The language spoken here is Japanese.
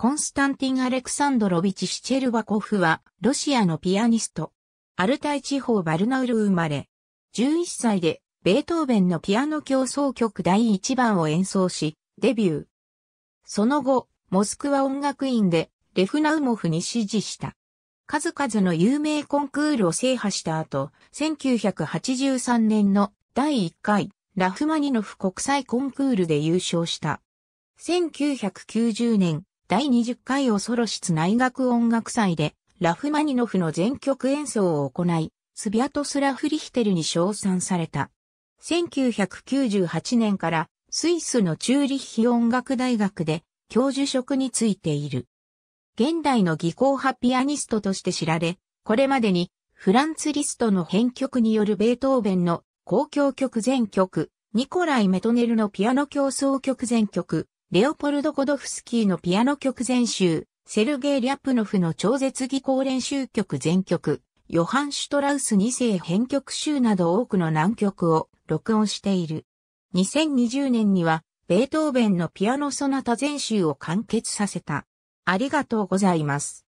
コンスタンティン・アレクサンドロビチ・シチェルバコフは、ロシアのピアニスト。アルタイ地方バルナウル生まれ。11歳で、ベートーベンのピアノ競争曲第1番を演奏し、デビュー。その後、モスクワ音楽院で、レフナウモフに支持した。数々の有名コンクールを制覇した後、1983年の第1回、ラフマニノフ国際コンクールで優勝した。1990年、第20回ソロシツ内学音楽祭で、ラフマニノフの全曲演奏を行い、スビアトスラ・フリヒテルに称賛された。1998年からスイスのチューリッヒ音楽大学で教授職についている。現代の技巧派ピアニストとして知られ、これまでにフランツ・リストの編曲によるベートーベンの公共曲全曲、ニコライ・メトネルのピアノ競争曲全曲、レオポルド・コドフスキーのピアノ曲全集、セルゲイ・リャプノフの超絶技巧練習曲全曲、ヨハン・シュトラウス2世編曲集など多くの難曲を録音している。2020年には、ベートーベンのピアノソナタ全集を完結させた。ありがとうございます。